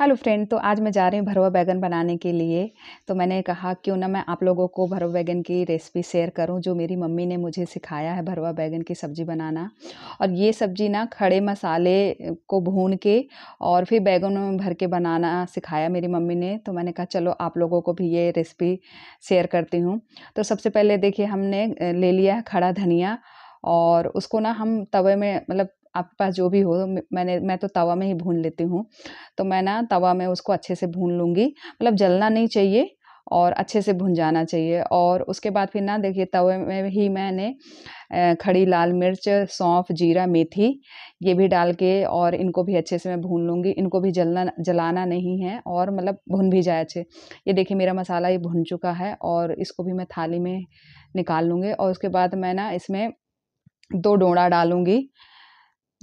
hello friend तो आज मैं जा रही हूँ भरवा बैगन बनाने के लिए तो मैंने कहा क्यों ना मैं आप लोगों को भरवा बैगन की रेसिपी शेयर करूँ जो मेरी मम्मी ने मुझे सिखाया है भरवा बैगन की सब्ज़ी बनाना और ये सब्ज़ी ना खड़े मसाले को भून के और फिर बैगन में भर के बनाना सिखाया मेरी मम्मी ने तो मैंने कहा चलो आप लोगों को भी ये रेसिपी शेयर करती हूँ तो सबसे पहले देखिए हमने ले लिया है खड़ा धनिया और उसको ना हम तवे में मतलब आपके पास जो भी हो मैंने मैं तो तवा में ही भून लेती हूँ तो मैं ना तवा में उसको अच्छे से भून लूँगी मतलब जलना नहीं चाहिए और अच्छे से भुन जाना चाहिए और उसके बाद फिर ना देखिए तवे में ही मैंने खड़ी लाल मिर्च सौंफ जीरा मेथी ये भी डाल के और इनको भी अच्छे से मैं भून लूँगी इनको भी जलना जलाना नहीं है और मतलब भुन भी जाए अच्छे ये देखिए मेरा मसाला ये भुन चुका है और इसको भी मैं थाली में निकाल लूँगी और उसके बाद मैं ना इसमें दो डोड़ा डालूँगी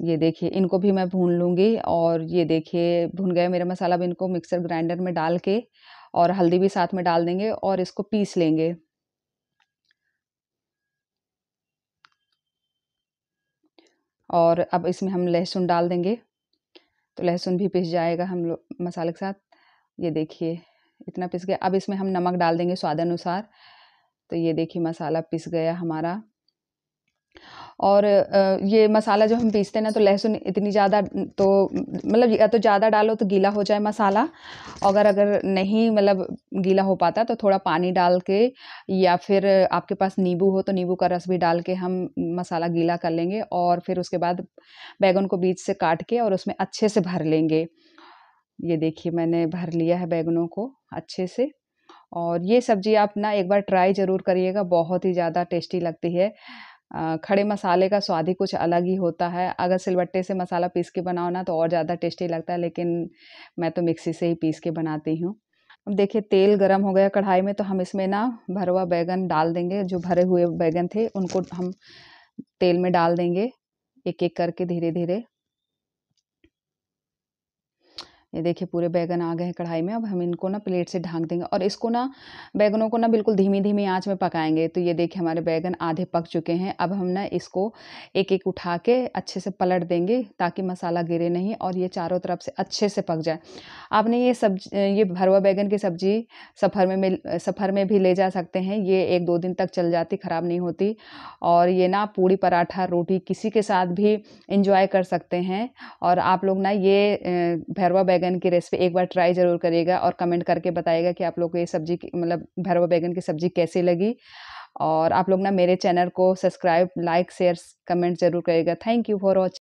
ये देखिए इनको भी मैं भून लूँगी और ये देखिए भून गए मेरा मसाला भी इनको मिक्सर ग्राइंडर में डाल के और हल्दी भी साथ में डाल देंगे और इसको पीस लेंगे और अब इसमें हम लहसुन डाल देंगे तो लहसुन भी पिस जाएगा हम लोग मसाले के साथ ये देखिए इतना पिस गया अब इसमें हम नमक डाल देंगे स्वाद अनुसार तो ये देखिए मसाला पिस गया हमारा और ये मसाला जो हम पीसते हैं ना तो लहसुन इतनी ज़्यादा तो मतलब या तो ज़्यादा डालो तो गीला हो जाए मसाला अगर अगर नहीं मतलब गीला हो पाता तो थोड़ा पानी डाल के या फिर आपके पास नींबू हो तो नींबू का रस भी डाल के हम मसाला गीला कर लेंगे और फिर उसके बाद बैगन को बीज से काट के और उसमें अच्छे से भर लेंगे ये देखिए मैंने भर लिया है बैगनों को अच्छे से और ये सब्ज़ी आप ना एक बार ट्राई ज़रूर करिएगा बहुत ही ज़्यादा टेस्टी लगती है खड़े मसाले का स्वाद ही कुछ अलग ही होता है अगर सिलबट्टे से मसाला पीस के बनाओ ना तो और ज़्यादा टेस्टी लगता है लेकिन मैं तो मिक्सी से ही पीस के बनाती हूँ अब देखिए तेल गरम हो गया कढ़ाई में तो हम इसमें ना भरवा बैगन डाल देंगे जो भरे हुए बैगन थे उनको हम तेल में डाल देंगे एक एक करके धीरे धीरे ये देखिए पूरे बैगन आ गए हैं कढ़ाई में अब हम इनको ना प्लेट से ढाँक देंगे और इसको ना बैगनों को ना बिल्कुल धीमी धीमी आँच में पकाएंगे तो ये देखिए हमारे बैगन आधे पक चुके हैं अब हम ना इसको एक एक उठा के अच्छे से पलट देंगे ताकि मसाला गिरे नहीं और ये चारों तरफ से अच्छे से पक जाए आपने ये सब्जी ये भरवा बैगन की सब्जी सफ़र में मिल सफ़र में भी ले जा सकते हैं ये एक दो दिन तक चल जाती ख़राब नहीं होती और ये ना पूड़ी पराठा रोटी किसी के साथ भी इंजॉय कर सकते हैं और आप लोग ना ये भैरवा बैगन बैगन की रेसिपी एक बार ट्राई ज़रूर करिएगा और कमेंट करके बताइएगा कि आप लोग को ये सब्जी मतलब भरवा बैगन की सब्जी कैसी लगी और आप लोग ना मेरे चैनल को सब्सक्राइब लाइक शेयर कमेंट ज़रूर करिएगा थैंक यू फॉर वॉचिंग